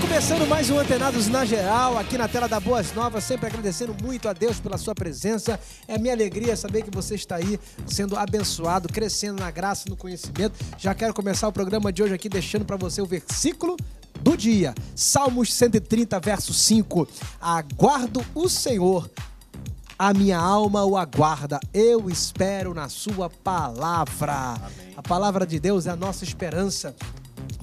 Começando mais um Antenados na Geral, aqui na tela da Boas Novas, sempre agradecendo muito a Deus pela sua presença. É minha alegria saber que você está aí sendo abençoado, crescendo na graça, no conhecimento. Já quero começar o programa de hoje aqui deixando para você o versículo do dia. Salmos 130, verso 5. Aguardo o Senhor. A minha alma o aguarda, eu espero na Sua palavra. Amém. A palavra de Deus é a nossa esperança.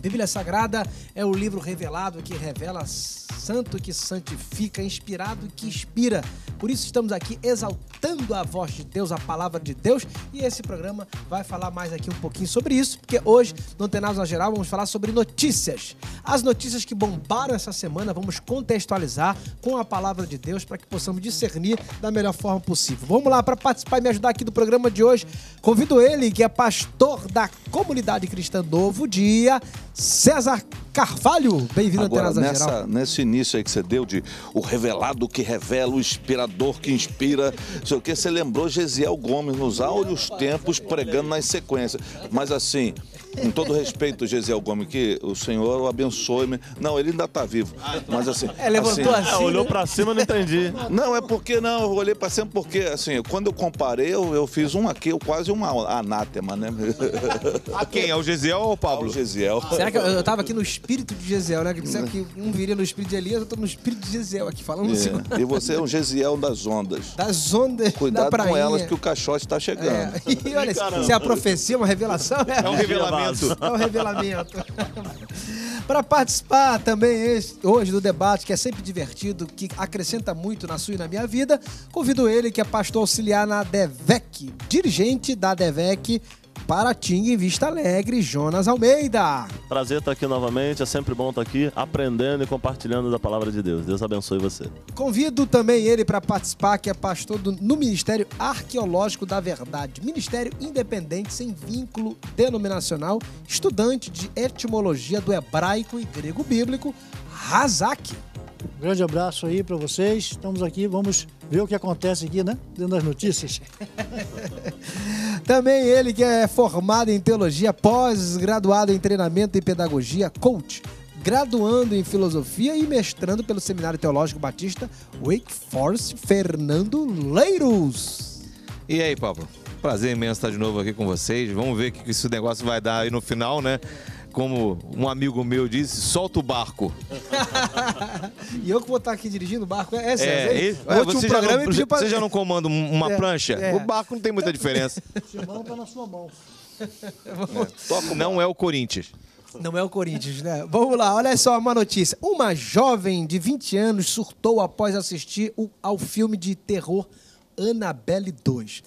Bíblia Sagrada é o livro revelado que revela, santo que santifica, inspirado que inspira. Por isso estamos aqui exaltando a voz de Deus, a palavra de Deus, e esse programa vai falar mais aqui um pouquinho sobre isso, porque hoje, no Antenados na Geral, vamos falar sobre notícias. As notícias que bombaram essa semana, vamos contextualizar com a palavra de Deus para que possamos discernir da melhor forma possível. Vamos lá para participar e me ajudar aqui do programa de hoje. Convido ele, que é pastor da comunidade cristã Novo Dia, César Carvalho, bem-vindo à Terasa nessa, Geral. Nesse início aí que você deu de o revelado que revela, o inspirador que inspira, sei o que, você lembrou Gesiel Gomes nos áureos tempos pregando nas sequências. Mas assim, com todo respeito, Gesiel Gomes, que o senhor o abençoe-me. Não, ele ainda está vivo. Mas assim. É, levantou assim. assim. É, olhou para cima, não entendi. Não, é porque não, eu olhei para cima porque, assim, quando eu comparei, eu, eu fiz um aqui, eu quase uma anátema, né? A quem? Ao Gesiel ou ao Pablo? o Gesiel. Será que eu, eu tava aqui no espírito de Gesiel, né? Será que um viria no espírito de Elias, eu tô no espírito de Gesiel aqui falando é. assim. E você é um Gesiel das ondas. Das ondas Cuidado da com elas que o caixote está chegando. É. E olha, se é a profecia, uma revelação, né? É um revelamento revelamento. É o revelamento. Para participar também hoje do debate, que é sempre divertido, que acrescenta muito na sua e na minha vida, convido ele, que é pastor auxiliar na DEVEC, dirigente da DEVEC, Paratinga em Vista Alegre, Jonas Almeida. Prazer estar aqui novamente, é sempre bom estar aqui aprendendo e compartilhando da palavra de Deus. Deus abençoe você. Convido também ele para participar, que é pastor do, no Ministério Arqueológico da Verdade, Ministério Independente sem vínculo denominacional, estudante de etimologia do hebraico e grego bíblico, Razak. Um grande abraço aí para vocês. Estamos aqui, vamos ver o que acontece aqui, né? Dentro das notícias. Também ele que é formado em teologia, pós-graduado em treinamento e pedagogia, coach, graduando em filosofia e mestrando pelo Seminário Teológico Batista Wake Forest, Fernando Leiros. E aí, Pablo? Prazer imenso estar de novo aqui com vocês. Vamos ver o que esse negócio vai dar aí no final, né? como um amigo meu disse, solta o barco. e eu que vou estar aqui dirigindo o barco? É, é, esse, é você, já não, você já não comanda uma é, plancha? É. O barco não tem muita diferença. Simão tá na sua mão. É. Não é o Corinthians. Não é o Corinthians, né? Vamos lá, olha só uma notícia. Uma jovem de 20 anos surtou após assistir ao filme de terror Annabelle 2.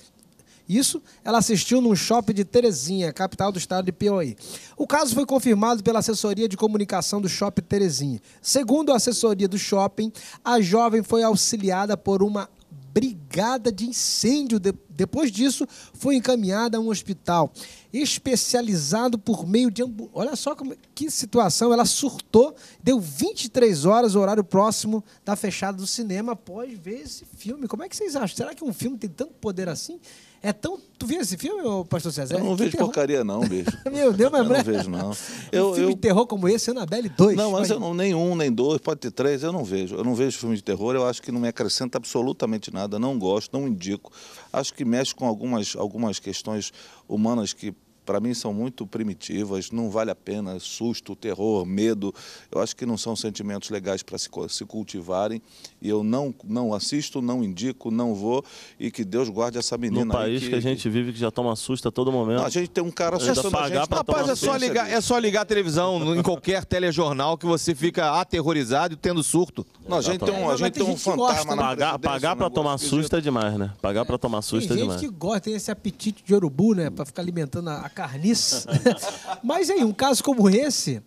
Isso ela assistiu num shopping de Terezinha, capital do estado de Piauí. O caso foi confirmado pela assessoria de comunicação do shopping Terezinha. Segundo a assessoria do shopping, a jovem foi auxiliada por uma brigada de incêndio. depois disso, foi encaminhada a um hospital especializado por meio de ambulância. Olha só como, que situação. Ela surtou, deu 23 horas, horário próximo da fechada do cinema, após ver esse filme. Como é que vocês acham? Será que um filme tem tanto poder assim? É tão. Tu viu esse filme, Pastor César? Eu não, vejo terror. porcaria, não, bicho. Meu Deus, mas. Eu não é- vejo, não. Eu, filme eu... de terror como esse, Anabelle 2. Não, mas eu não, nem um, nem dois, pode ter três, eu não vejo. Eu não vejo filme de terror, eu acho que não me acrescenta absolutamente nada, não gosto, não indico. Acho que mexe com algumas, algumas questões humanas que para mim são muito primitivas, não vale a pena, susto, terror, medo, eu acho que não são sentimentos legais para se, se cultivarem e eu não, não assisto, não indico, não vou e que Deus guarde essa menina. No país que, que, a gente vive que já toma susto a todo momento. Não, a gente tem um cara assustando a gente. Rapaz, é só, ligar, é só ligar a televisão em qualquer telejornal que você fica aterrorizado e tendo surto. Não, a gente tem um, a gente tem um fantasma na né? Pagar, pagar para tomar susto é demais, né? Pagar para tomar susto é demais. Tem gente que gosta, tem esse apetite de urubu, né? Para ficar alimentando a carniça. Mas aí, um caso como esse,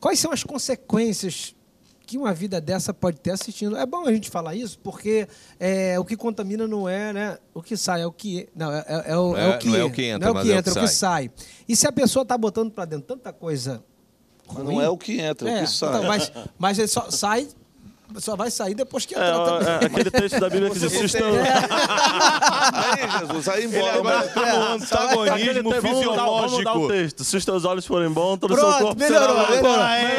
quais são as consequências que uma vida dessa pode ter assistindo? É bom a gente falar isso, porque é, o que contamina não é né, o que sai, é o que. Não, é, é, é o, é é, é o, que, não é o que entra, é o que entra, o que sai. E se a pessoa está botando para dentro tanta coisa. Ruim, não é o que entra, é o que então, sai. Então, mas mas só sai só vai sair depois que entrar é, também. Tá é, aquele texto da Bíblia que diz: estão... É. Aí, Jesus, aí embora. Agora, é, um antagonismo fisiológico. dar o texto. Se os teus olhos forem bons, todo o seu corpo melhorou, será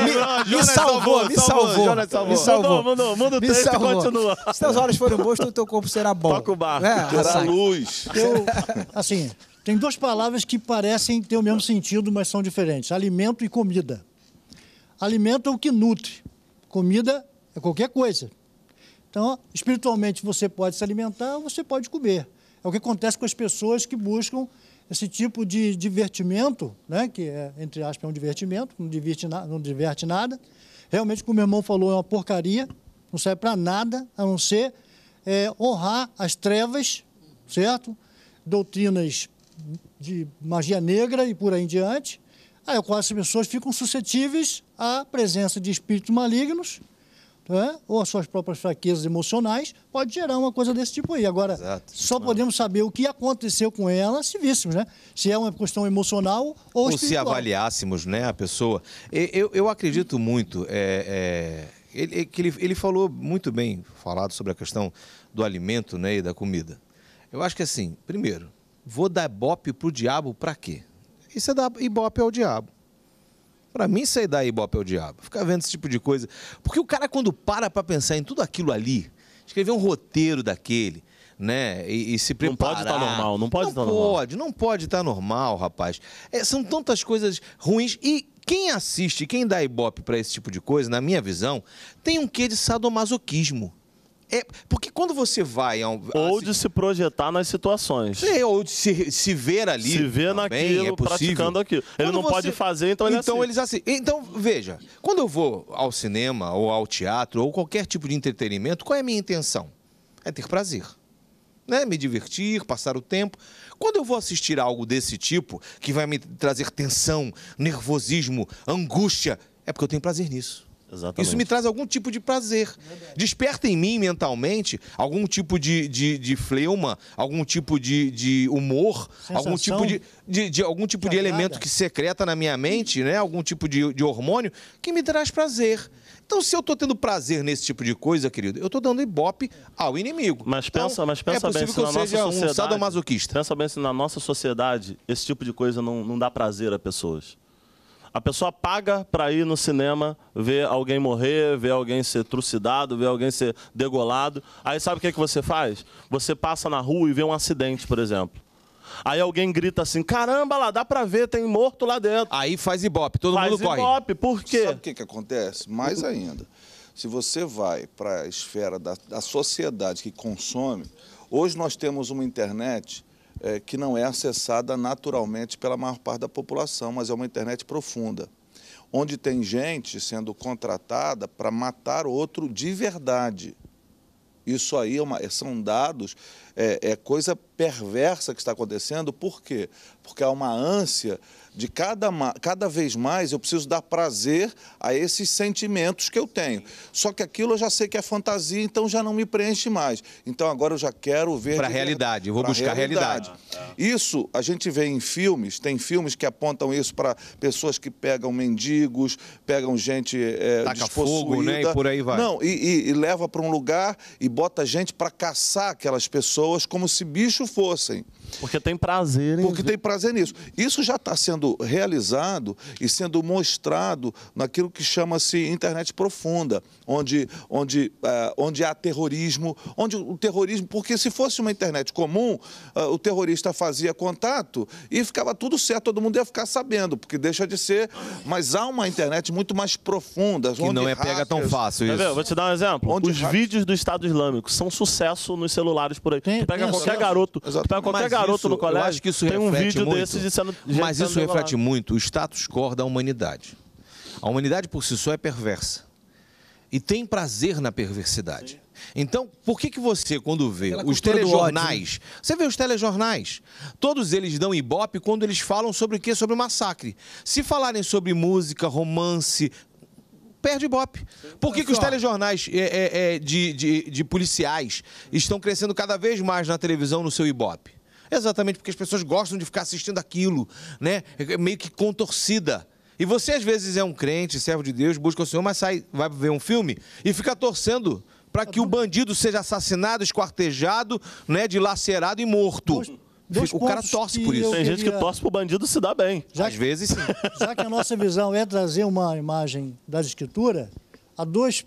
melhorou. melhorou. Me, me salvou, me salvou. me salvou. Me salvou. manda o texto salvou. e continua. Se teus olhos forem bons, todo o teu corpo será bom. Toca o barco. É, Terá tá luz. Eu, assim, tem duas palavras que parecem ter o mesmo sentido, mas são diferentes. Alimento e comida. Alimento é o que nutre. Comida é qualquer coisa. Então, espiritualmente você pode se alimentar, você pode comer. É o que acontece com as pessoas que buscam esse tipo de divertimento, né, que é, entre aspas, é um divertimento, não diverte, na, não diverte nada. Realmente, como meu irmão falou, é uma porcaria, não serve para nada, a não ser é, honrar as trevas, certo? Doutrinas de magia negra e por aí em diante, aí quase as pessoas ficam suscetíveis à presença de espíritos malignos, ou as suas próprias fraquezas emocionais, pode gerar uma coisa desse tipo aí. Agora, Exato. só podemos saber o que aconteceu com ela se víssemos, né? Se é uma questão emocional ou, ou se avaliássemos, né, a pessoa. Eu, eu, eu acredito muito é, é, ele, é que ele, ele falou muito bem falado sobre a questão do alimento, né, e da comida. Eu acho que assim, primeiro, vou dar ibope pro diabo para quê? Isso é dar ibope ao diabo. Para mim, isso aí dá ibope ao diabo. Ficar vendo esse tipo de coisa. Porque o cara, quando para para pensar em tudo aquilo ali, escrever um roteiro daquele, né? E, e se preparar. Não pode estar tá normal, não pode estar normal. Não pode, não tá pode estar tá normal, rapaz. É, são tantas coisas ruins e quem assiste, quem dá ibope para esse tipo de coisa, na minha visão, tem um quê de sadomasoquismo. É, porque quando você vai. A um, ou de se projetar nas situações. É, ou de se, se ver ali. Se ver também, naquilo, é praticando aquilo. Quando ele não você, pode fazer, então ele é então, assim. Eles assim. Então, veja, quando eu vou ao cinema, ou ao teatro, ou qualquer tipo de entretenimento, qual é a minha intenção? É ter prazer. Né? Me divertir, passar o tempo. Quando eu vou assistir algo desse tipo, que vai me trazer tensão, nervosismo, angústia, é porque eu tenho prazer nisso. Exatamente. Isso me traz algum tipo de prazer. Desperta em mim mentalmente algum tipo de, de, de fleuma, algum tipo de, de humor, Sensação. algum tipo de, de, de algum tipo de elemento que secreta na minha mente, né? algum tipo de, de hormônio que me traz prazer. Então, se eu estou tendo prazer nesse tipo de coisa, querido, eu estou dando ibope ao inimigo. Mas então, pensa, mas pensa é bem, que eu seja um Pensa bem se na nossa sociedade esse tipo de coisa não, não dá prazer a pessoas. A pessoa paga para ir no cinema ver alguém morrer, ver alguém ser trucidado, ver alguém ser degolado. Aí sabe o que, é que você faz? Você passa na rua e vê um acidente, por exemplo. Aí alguém grita assim: caramba, lá dá para ver, tem morto lá dentro. Aí faz ibope, todo faz mundo ibope, corre. Faz ibope, por quê? Sabe o que, que acontece? Mais ainda, se você vai para a esfera da, da sociedade que consome, hoje nós temos uma internet é, que não é acessada naturalmente pela maior parte da população, mas é uma internet profunda, onde tem gente sendo contratada para matar outro de verdade. Isso aí é uma, são dados é, é coisa perversa que está acontecendo. Por quê? Porque há uma ânsia de cada, cada vez mais eu preciso dar prazer a esses sentimentos que eu tenho. Só que aquilo eu já sei que é fantasia, então já não me preenche mais. Então agora eu já quero ver. Para a realidade, eu vou buscar a realidade. realidade. Isso a gente vê em filmes, tem filmes que apontam isso para pessoas que pegam mendigos, pegam gente. É, Taca fogo, né? E por aí vai. Não, e, e, e leva para um lugar e bota gente para caçar aquelas pessoas pessoas como se bicho fossem. Porque tem prazer em Porque tem prazer nisso. Isso já está sendo realizado e sendo mostrado naquilo que chama-se internet profunda, onde, onde, eh, onde há terrorismo, onde o terrorismo. Porque se fosse uma internet comum, uh, o terrorista fazia contato e ficava tudo certo, todo mundo ia ficar sabendo, porque deixa de ser. Mas há uma internet muito mais profunda. Que não é hackers, pega tão fácil isso. Tá Vou te dar um exemplo. Onde Os hackers... vídeos do Estado Islâmico são sucesso nos celulares por aí. Sim tem, pega qualquer garoto, pega qualquer Mas garoto isso, no colégio. acho que isso tem um vídeo muito, desses de sendo, Mas isso reflete lá. muito o status quo da humanidade. A humanidade por si só é perversa. E tem prazer na perversidade. Sim. Então, por que, que você, quando vê Aquela os né? telejornais, ódio, você vê os telejornais, todos eles dão ibope quando eles falam sobre o quê? Sobre massacre. Se falarem sobre música, romance, perde ibope. Por que, que os telejornais é, é, é, de, de, de policiais estão crescendo cada vez mais na televisão no seu ibope? Exatamente porque as pessoas gostam de ficar assistindo aquilo, né? É meio que contorcida. E você, às vezes, é um crente, servo de Deus, busca o Senhor, mas sai, vai ver um filme e fica torcendo para que o bandido seja assassinado, esquartejado, né, dilacerado e morto. Dois o cara torce por isso. Tem queria... gente que torce pro bandido se dá bem. Já Às que, vezes sim. Já que a nossa visão é trazer uma imagem da escritura, há dois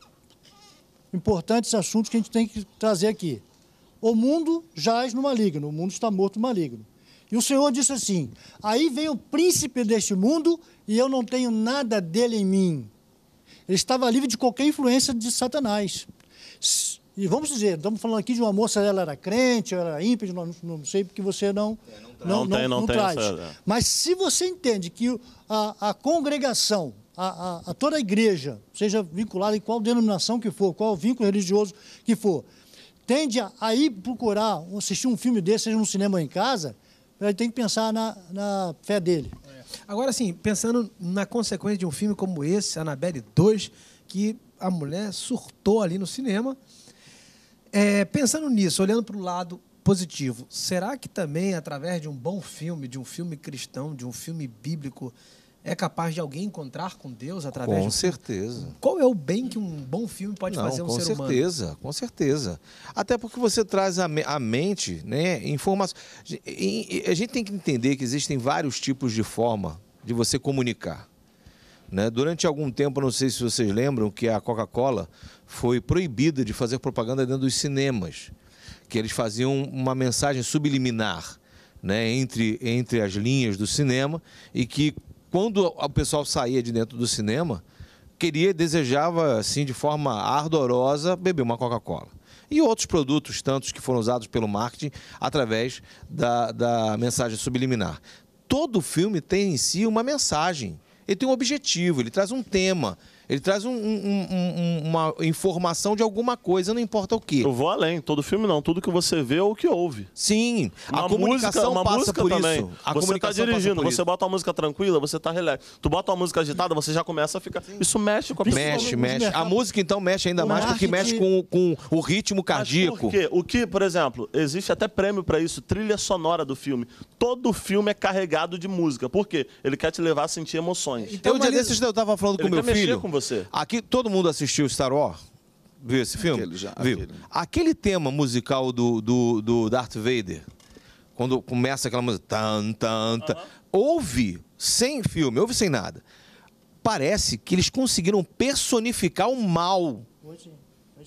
importantes assuntos que a gente tem que trazer aqui. O mundo jaz no maligno, o mundo está morto no maligno. E o Senhor disse assim: Aí vem o príncipe deste mundo e eu não tenho nada dele em mim. Ele estava livre de qualquer influência de Satanás. E vamos dizer, estamos falando aqui de uma moça, ela era crente, ela era ímpia, não, não sei, porque você não, é, não, não, não, tem, não, não tem traz. Essa... É. Mas se você entende que a, a congregação, a, a, a, toda a igreja, seja vinculada em qual denominação que for, qual vínculo religioso que for, tende a, a ir procurar, assistir um filme desse, seja no cinema ou em casa, ele tem que pensar na, na fé dele. É. Agora, assim, pensando na consequência de um filme como esse, Anabelle 2, que a mulher surtou ali no cinema é, pensando nisso, olhando para o lado positivo, será que também, através de um bom filme, de um filme cristão, de um filme bíblico, é capaz de alguém encontrar com Deus através Com de... certeza. Qual é o bem que um bom filme pode Não, fazer a um ser certeza, humano? Com certeza, com certeza. Até porque você traz à me mente né, informações. A gente tem que entender que existem vários tipos de forma de você comunicar. Né? Durante algum tempo, não sei se vocês lembram, que a Coca-Cola foi proibida de fazer propaganda dentro dos cinemas, que eles faziam uma mensagem subliminar né? entre, entre as linhas do cinema e que quando o pessoal saía de dentro do cinema, queria, desejava, assim, de forma ardorosa, beber uma Coca-Cola. E outros produtos, tantos que foram usados pelo marketing através da, da mensagem subliminar. Todo filme tem em si uma mensagem ele tem um objetivo, ele traz um tema. Ele traz um, um, um, uma informação de alguma coisa, não importa o que. Eu vou além, todo filme não, tudo que você vê é ou que ouve. Sim, uma a comunicação música, passa música por também. isso. A você está dirigindo, você bota uma música tranquila, você está relax. Tu bota uma música agitada, você já começa a ficar... Sim. Isso mexe com a pessoa. Mexe, mexe. A música então mexe ainda o mais porque mexe com, com o ritmo cardíaco. Mas por quê? O que, por exemplo, existe até prêmio para isso, trilha sonora do filme. Todo filme é carregado de música. Por quê? Ele quer te levar a sentir emoções. Então, eu, um dia desses, eu estava falando com meu filho. Com você? Aqui todo mundo assistiu Star Wars? Viu esse filme? Aquele já, Viu. Aquele. aquele tema musical do, do, do, Darth Vader, quando começa aquela música. Tan, tan, tan, uhum. Houve sem filme, houve sem nada. Parece que eles conseguiram personificar o mal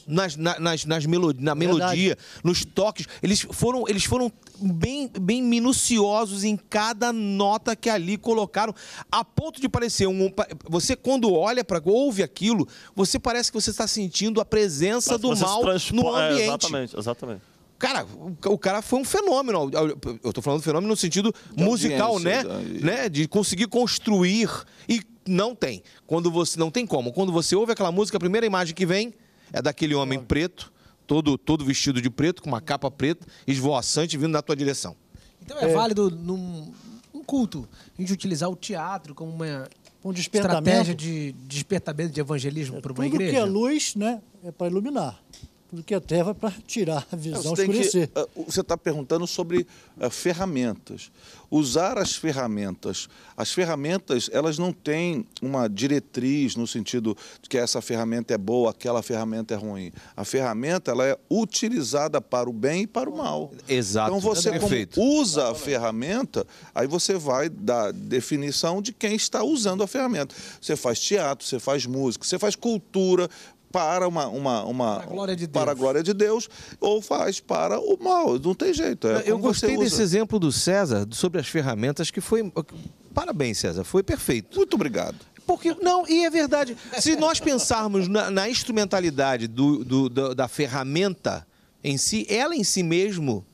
nas, nas, nas melo, na melodia, Verdade. nos toques. Eles foram, eles foram bem, bem minuciosos em cada nota que ali colocaram, a ponto de parecer um. Você, quando olha para ouve aquilo, você parece que você está sentindo a presença do mal no é, ambiente. É, exatamente, exatamente. Cara, o cara foi um fenômeno. Eu estou falando fenômeno no sentido musical, né? Da... né? De conseguir construir. E não tem. Quando você. Não tem como. Quando você ouve aquela música, a primeira imagem que vem é daquele homem preto, todo, todo vestido de preto, com uma capa preta, esvoaçante, vindo na tua direção. Então é, é. válido num um culto a gente utilizar o teatro como uma um estratégia de despertamento de evangelismo é, para uma tudo igreja? Tudo que é luz, né, é para iluminar do que a terra para tirar a visão você escurecer. Que, ah, você está perguntando sobre uh, ferramentas. Usar as ferramentas. As ferramentas, elas não têm uma diretriz no sentido de que essa ferramenta é boa, aquela ferramenta é ruim. A ferramenta, ela é utilizada para o bem e para o mal. Exato. Então você usa a ferramenta, aí você vai dar definição de quem está usando a ferramenta. Você faz teatro, você faz música, você faz cultura, para uma, uma, uma para, a glória de Deus. para a glória de Deus ou faz para o mal. Não tem jeito. É eu gostei desse exemplo do César sobre as ferramentas que foi. Parabéns, César, foi perfeito. Muito obrigado. Porque, não, e é verdade. Se nós pensarmos na, na instrumentalidade do, do, da ferramenta em si, ela em si mesmo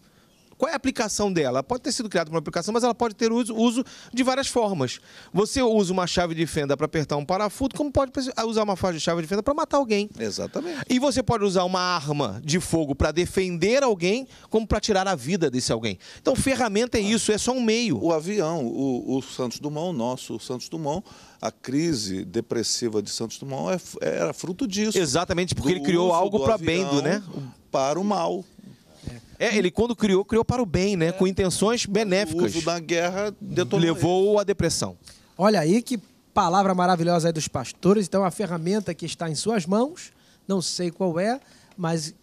qual é a aplicação dela? Pode ter sido criada uma aplicação, mas ela pode ter uso, uso de várias formas. Você usa uma chave de fenda para apertar um parafuso, como pode ah, usar uma chave de fenda para matar alguém. Exatamente. E você pode usar uma arma de fogo para defender alguém, como para tirar a vida desse alguém. Então, ferramenta é isso, é só um meio. O avião, o, o Santos Dumont, nosso o Santos Dumont, a crise depressiva de Santos Dumont é era é, é, fruto disso. Exatamente, porque ele criou algo para bem, do, né? Para o mal. É, ele quando criou, criou para o bem, né? É. Com intenções benéficas. O uso da guerra detonou Levou à depressão. Olha aí que palavra maravilhosa aí dos pastores. Então, a ferramenta que está em suas mãos, não sei qual é, mas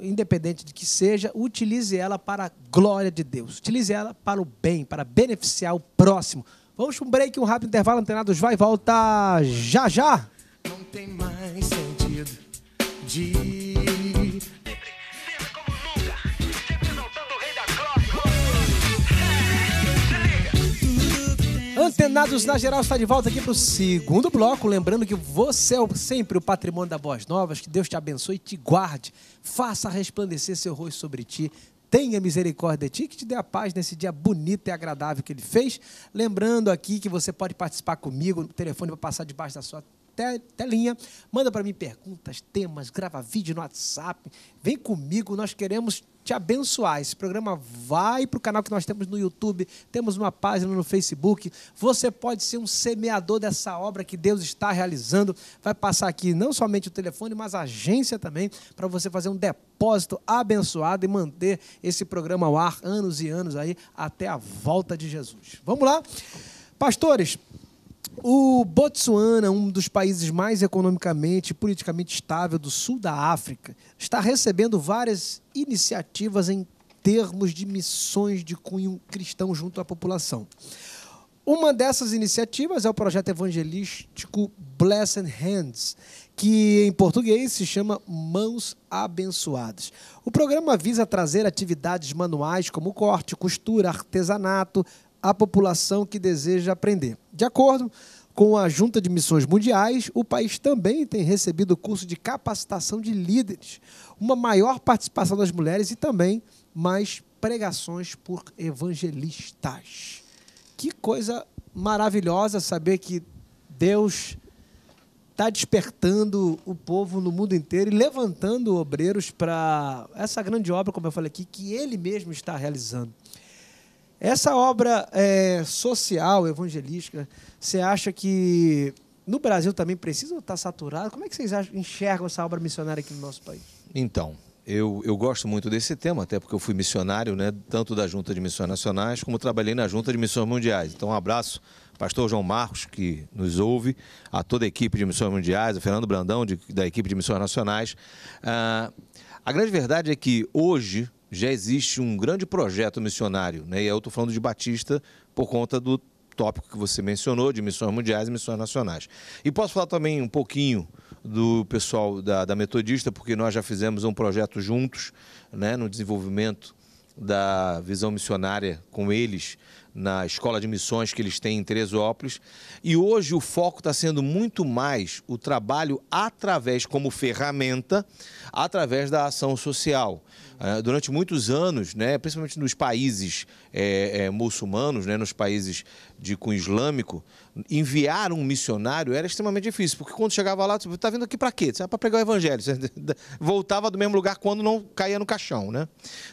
independente de que seja, utilize ela para a glória de Deus. Utilize ela para o bem, para beneficiar o próximo. Vamos para um break, um rápido intervalo, antenados vai e volta já já. Não tem mais sentido de Antenados na Geral está de volta aqui para o segundo bloco. Lembrando que você é sempre o patrimônio da Boas Novas. Que Deus te abençoe e te guarde. Faça resplandecer seu rosto sobre ti. Tenha misericórdia de ti, que te dê a paz nesse dia bonito e agradável que ele fez. Lembrando aqui que você pode participar comigo. O telefone vai passar debaixo da sua telinha. Manda para mim perguntas, temas, grava vídeo no WhatsApp. Vem comigo, nós queremos te abençoar. Esse programa vai para o canal que nós temos no YouTube, temos uma página no Facebook. Você pode ser um semeador dessa obra que Deus está realizando. Vai passar aqui não somente o telefone, mas a agência também, para você fazer um depósito abençoado e manter esse programa ao ar anos e anos aí, até a volta de Jesus. Vamos lá? Pastores, o Botsuana, um dos países mais economicamente e politicamente estável do sul da África, está recebendo várias iniciativas em termos de missões de cunho cristão junto à população. Uma dessas iniciativas é o projeto evangelístico Blessed Hands, que em português se chama Mãos Abençoadas. O programa visa trazer atividades manuais como corte, costura, artesanato, à população que deseja aprender. De acordo com a Junta de Missões Mundiais, o país também tem recebido curso de capacitação de líderes, uma maior participação das mulheres e também mais pregações por evangelistas. Que coisa maravilhosa saber que Deus está despertando o povo no mundo inteiro e levantando obreiros para essa grande obra, como eu falei aqui, que ele mesmo está realizando. Essa obra é, social, evangelística, você acha que no Brasil também precisa estar saturado? Como é que vocês enxergam essa obra missionária aqui no nosso país? Então, eu, eu, gosto muito desse tema, até porque eu fui missionário, né, tanto da Junta de Missões Nacionais, como trabalhei na Junta de Missões Mundiais. Então, um abraço, pastor João Marcos, que nos ouve, a toda a equipe de Missões Mundiais, o Fernando Brandão, de, da equipe de Missões Nacionais. Ah, a grande verdade é que hoje já existe um grande projeto missionário, né? e eu estou falando de Batista por conta do tópico que você mencionou, de missões mundiais e missões nacionais. E posso falar também um pouquinho do pessoal da, da Metodista, porque nós já fizemos um projeto juntos né, no desenvolvimento da visão missionária com eles, na escola de missões que eles têm em Teresópolis. E hoje o foco está sendo muito mais o trabalho através, como ferramenta, através da ação social. Ah, durante muitos anos, né, principalmente nos países é, é, muçulmanos, né, nos países de cunho islâmico, enviar um missionário era extremamente difícil, porque quando chegava lá, você tipo, está vindo aqui para quê? Para pregar o evangelho. Você voltava do mesmo lugar quando não caía no caixão. Né?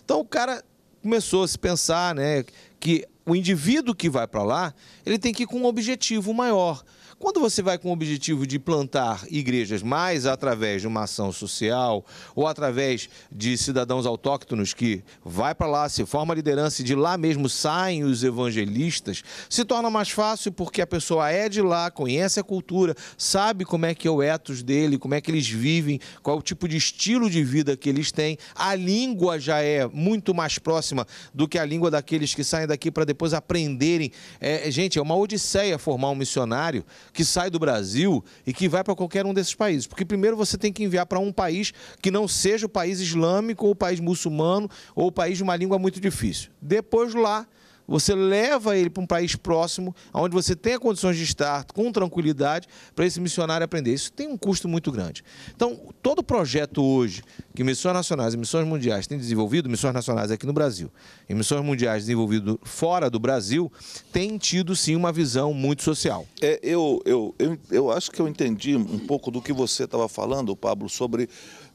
Então o cara começou a se pensar né, que o indivíduo que vai para lá, ele tem que ir com um objetivo maior. Quando você vai com o objetivo de plantar igrejas mais através de uma ação social ou através de cidadãos autóctonos que vai para lá, se forma liderança e de lá mesmo saem os evangelistas, se torna mais fácil porque a pessoa é de lá, conhece a cultura, sabe como é que é o ethos dele, como é que eles vivem, qual é o tipo de estilo de vida que eles têm. A língua já é muito mais próxima do que a língua daqueles que saem daqui para depois aprenderem. É, gente, é uma odisseia formar um missionário que sai do Brasil e que vai para qualquer um desses países. Porque primeiro você tem que enviar para um país que não seja o país islâmico ou o país muçulmano ou o país de uma língua muito difícil. Depois lá você leva ele para um país próximo, onde você tenha condições de estar com tranquilidade, para esse missionário aprender. Isso tem um custo muito grande. Então, todo projeto hoje que missões nacionais e missões mundiais têm desenvolvido, missões nacionais aqui no Brasil e missões mundiais desenvolvido fora do Brasil, tem tido sim uma visão muito social. É, eu, eu, eu, eu acho que eu entendi um pouco do que você estava falando, Pablo, sobre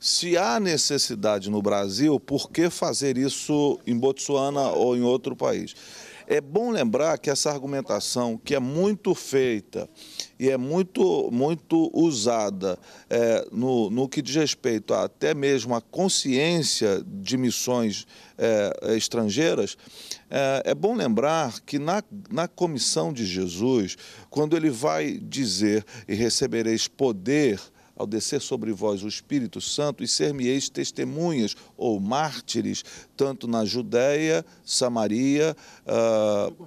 se há necessidade no Brasil, por que fazer isso em Botsuana ou em outro país? É bom lembrar que essa argumentação, que é muito feita e é muito, muito usada é, no, no que diz respeito a, até mesmo à consciência de missões é, estrangeiras, é, é, bom lembrar que na, na comissão de Jesus, quando ele vai dizer e recebereis poder ao descer sobre vós o Espírito Santo, e ser-me-eis testemunhas ou mártires, tanto na Judéia, Samaria, uh,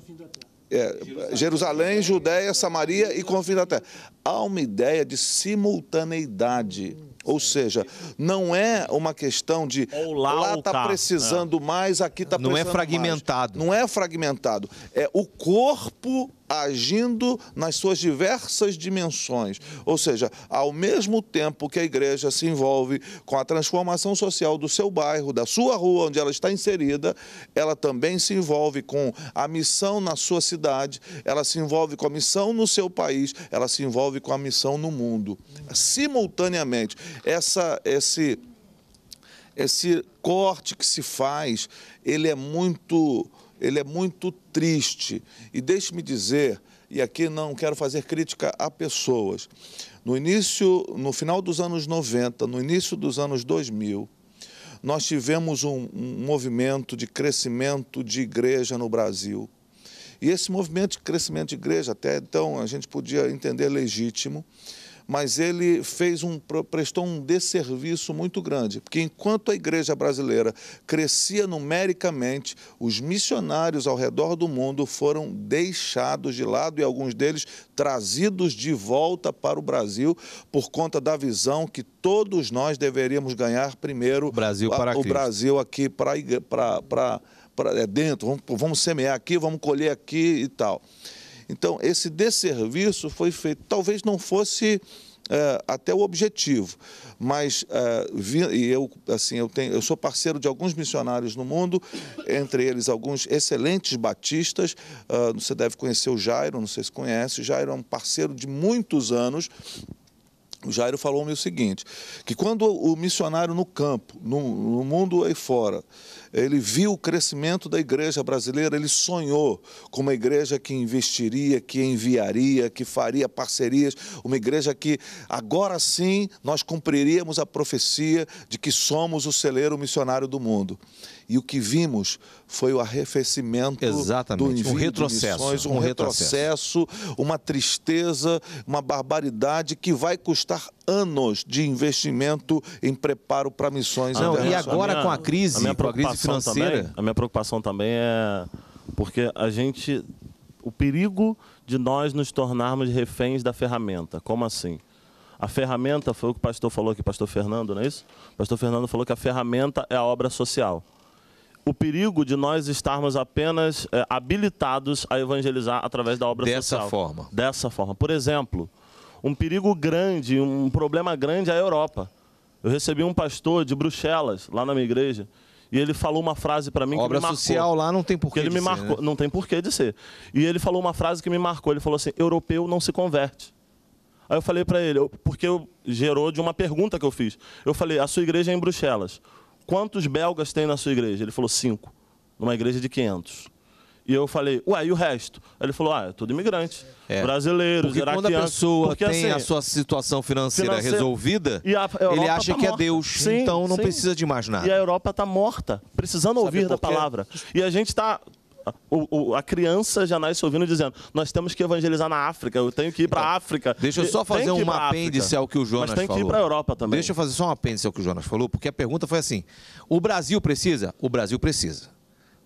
é, Jerusalém, Judéia, Samaria e confim da terra. Há uma ideia de simultaneidade. Ou seja, não é uma questão de lá está é. tá é precisando mais, aqui está precisando mais. Não é fragmentado. Mais. Não é fragmentado. É o corpo agindo nas suas diversas dimensões. Ou seja, ao mesmo tempo que a igreja se envolve com a transformação social do seu bairro, da sua rua onde ela está inserida, ela também se envolve com a missão na sua cidade, ela se envolve com a missão no seu país, ela se envolve com a missão no mundo. Simultaneamente, essa esse esse corte que se faz, ele é muito ele é muito triste. E deixe-me dizer, e aqui não quero fazer crítica a pessoas, no início, no final dos anos 90, no início dos anos 2000, nós tivemos um, um movimento de crescimento de igreja no Brasil. E esse movimento de crescimento de igreja, até então a gente podia entender legítimo, mas ele fez um, prestou um desserviço muito grande, porque enquanto a igreja brasileira crescia numericamente, os missionários ao redor do mundo foram deixados de lado e alguns deles trazidos de volta para o Brasil por conta da visão que todos nós deveríamos ganhar primeiro Brasil para o Brasil aqui para, para, para, para é, dentro, vamos, vamos semear aqui, vamos colher aqui e tal. Então, esse desserviço foi feito, talvez não fosse é, até o objetivo, mas é, vi, e eu assim eu tenho eu sou parceiro de alguns missionários no mundo, entre eles alguns excelentes batistas. É, você deve conhecer o Jairo, não sei se conhece. Jairo é um parceiro de muitos anos o Jairo falou-me o seguinte, que quando o missionário no campo, no, no, mundo aí fora, ele viu o crescimento da igreja brasileira, ele sonhou com uma igreja que investiria, que enviaria, que faria parcerias, uma igreja que agora sim nós cumpriríamos a profecia de que somos o celeiro missionário do mundo. E o que vimos foi o arrefecimento Exatamente. do envio um retrocesso, missões, um, um retrocesso, retrocesso, uma tristeza, uma barbaridade que vai custar anos de investimento em preparo para missões ah, Não, E agora a minha, com a crise, a minha preocupação a financeira... Também, a minha preocupação também é porque a gente... O perigo de nós nos tornarmos reféns da ferramenta. Como assim? A ferramenta foi o que o pastor falou aqui, pastor Fernando, não é isso? O pastor Fernando falou que a ferramenta é a obra social o perigo de nós estarmos apenas é, habilitados a evangelizar através da obra Dessa social. Dessa forma. Dessa forma. Por exemplo, um perigo grande, um problema grande é a Europa. Eu recebi um pastor de Bruxelas, lá na minha igreja, e ele falou uma frase para mim obra que me marcou. Obra social lá não tem porquê ele de me ser, marcou, né? Não tem porquê de ser. E ele falou uma frase que me marcou. Ele falou assim, europeu não se converte. Aí eu falei para ele, porque gerou de uma pergunta que eu fiz. Eu falei, a sua igreja é em Bruxelas quantos belgas tem na sua igreja? Ele falou, cinco. Numa igreja de 500. E eu falei, ué, e o resto? Ele falou, ah, é tudo imigrante. É. Brasileiros, porque iraquianos. quando a pessoa porque, tem assim, a sua situação financeira, financeira resolvida, ele acha tá que é morta. é Deus, sim, então não sim. precisa de mais nada. E a Europa está morta, precisando Sabe ouvir da palavra. E a gente está o, o, a criança já nasce ouvindo dizendo: nós temos que evangelizar na África, eu tenho que ir para a tá. África. Deixa eu só fazer um apêndice ao que o Jonas falou. Mas tem falou. que ir para a Europa também. Deixa eu fazer só um apêndice ao que o Jonas falou, porque a pergunta foi assim: o Brasil precisa? O Brasil precisa.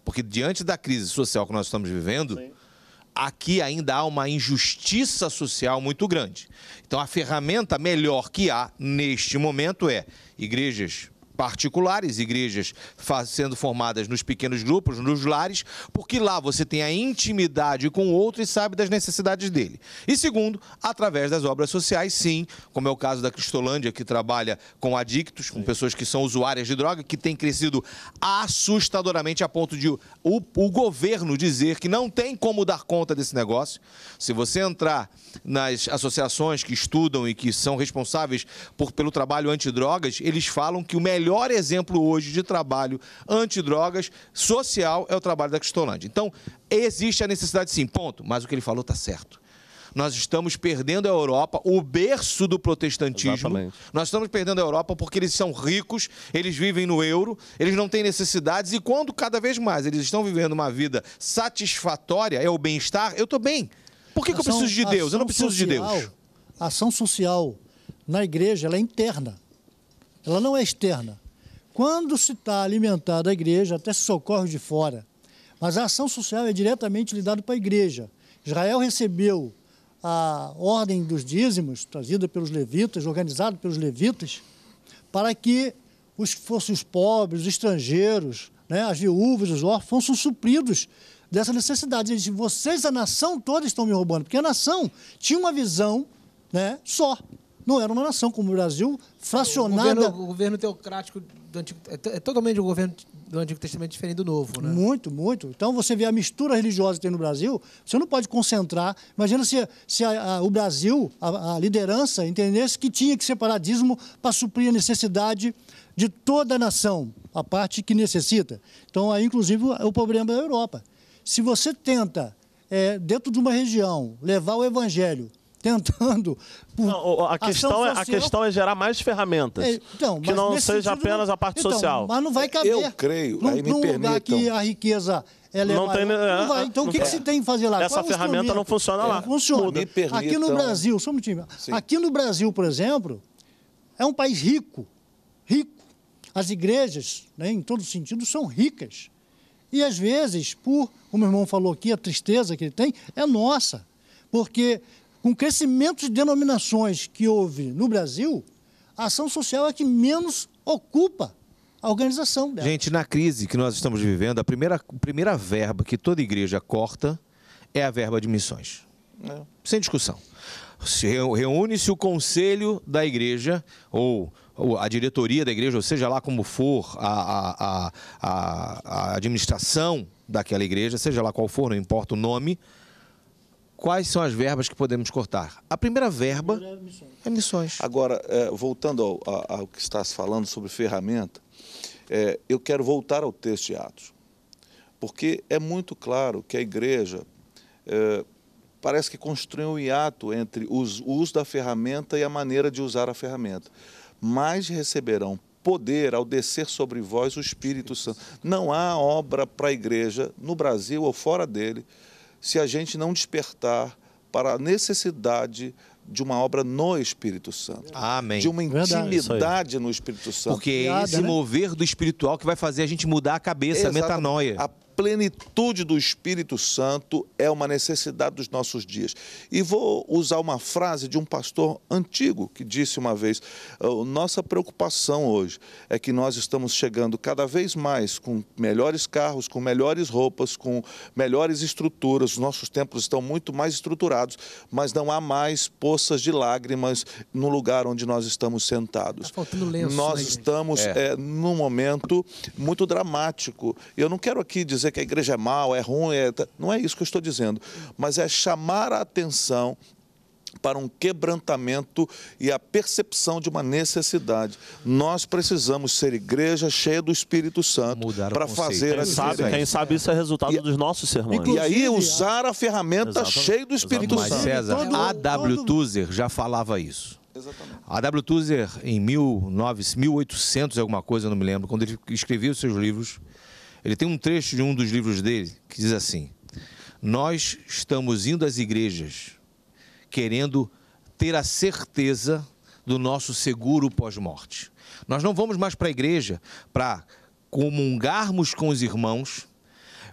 Porque diante da crise social que nós estamos vivendo. Sim aqui ainda há uma injustiça social muito grande. Então, a ferramenta melhor que há neste momento é igrejas particulares, igrejas sendo formadas nos pequenos grupos, nos lares, porque lá você tem a intimidade com o outro e sabe das necessidades dele. E segundo, através das obras sociais, sim, como é o caso da Cristolândia, que trabalha com adictos, com pessoas que são usuárias de droga, que tem crescido assustadoramente a ponto de o, o governo dizer que não tem como dar conta desse negócio. Se você entrar nas associações que estudam e que são responsáveis por, pelo trabalho antidrogas, eles falam que o melhor melhor exemplo hoje de trabalho antidrogas social é o trabalho da Cristolândia. Então, existe a necessidade sim, ponto. Mas o que ele falou está certo nós estamos perdendo a Europa, o berço do protestantismo. Exatamente. Nós estamos perdendo a Europa porque eles são ricos, eles vivem no euro, eles não têm necessidades e quando cada vez mais eles estão vivendo uma vida satisfatória, é o bem-estar, eu estou bem. Por que, ação, que, eu preciso de Deus? Eu não preciso social, de Deus. A ação social na igreja ela é interna. Ela não é externa. Quando se está alimentada a igreja, até se socorre de fora. Mas a ação social é diretamente lidada para a igreja. Israel recebeu a ordem dos dízimos, trazida pelos levitas, organizada pelos levitas, para que os, fossem os pobres, os estrangeiros, né, as viúvas, os órfãos, fossem supridos dessa necessidade. Eles dizem, vocês, a nação toda, estão me roubando. Porque a nação tinha uma visão né, só. Não era uma nação como o Brasil, fracionada. O governo, o governo teocrático do Antigo, é, é totalmente o governo do Antigo Testamento diferente do Novo, né? Muito, muito. Então você vê a mistura religiosa que tem no Brasil, você não pode concentrar. Imagina se, se a, a, o Brasil, a, a, liderança, entendesse que tinha que separar dízimo para suprir a necessidade de toda a nação, a parte que necessita. Então aí, inclusive, é o problema da é Europa. Se você tenta, é, dentro de uma região, levar o evangelho tentando. Não, a, questão é, a questão é gerar mais ferramentas. É, então, que não seja apenas não, a parte então, social. Mas não vai é, caber. Eu creio, num, aí me num lugar que a riqueza ela é não é tem, maior, Então, o que, que, se tem que fazer lá? Essa Qual é ferramenta não funciona lá. Funciona. Aqui no Brasil, só um time. Aqui no Brasil, por exemplo, é um país rico. Rico. As igrejas, né, em todos os sentidos, são ricas. E às vezes, por, como o irmão falou aqui, a tristeza que ele tem é nossa. Porque com o crescimento de denominações que houve no Brasil, a ação social é que menos ocupa a organização dela. Gente, na crise que nós estamos vivendo, a primeira, primeira verba que toda igreja corta é a verba de missões. É. Sem discussão. Reúne-se o conselho da igreja, ou a diretoria da igreja, ou seja lá como for a, a, a, a administração daquela igreja, seja lá qual for, não importa o nome, quais são as verbas que podemos cortar? A primeira verba é missões. Agora, é, voltando ao, ao que estás falando sobre ferramenta, é, eu quero voltar ao texto de Atos, porque é muito claro que a igreja é, parece que construiu um hiato entre o uso da ferramenta e a maneira de usar a ferramenta. Mas receberão poder ao descer sobre vós o Espírito Santo. Não há obra para a igreja, no Brasil ou fora dele, se a gente não despertar para a necessidade de uma obra no Espírito Santo. Amém. De uma intimidade no Espírito Santo. Porque é esse né? mover do espiritual que vai fazer a gente mudar a cabeça, Exato. a metanoia. A plenitude do Espírito Santo é uma necessidade dos nossos dias. E vou usar uma frase de um pastor antigo que disse uma vez: ah, nossa preocupação hoje é que nós estamos chegando cada vez mais com melhores carros, com melhores roupas, com melhores estruturas. Os nossos templos estão muito mais estruturados, mas não há mais poças de lágrimas no lugar onde nós estamos sentados. Tá lenço, nós né, estamos é. É, num momento muito dramático. Eu não quero aqui dizer dizer que a igreja é mal, é ruim, é... não é isso que eu estou dizendo, mas é chamar a atenção para um quebrantamento e a percepção de uma necessidade. Nós precisamos ser igreja cheia do Espírito Santo para fazer quem a sabe, Quem sabe isso é resultado e, dos nossos sermões. E aí usar a ferramenta Exatamente. cheia do Espírito Exatamente. Santo. Mas César, todo, a W. Tuzer já falava isso. Exatamente. A W. Tuzer, em 1900, 1800 alguma coisa, não me lembro, quando ele escrevia os seus livros, ele tem um trecho de um dos livros dele que diz assim: Nós estamos indo às igrejas querendo ter a certeza do nosso seguro pós-morte. Nós não vamos mais para a igreja para comungarmos com os irmãos,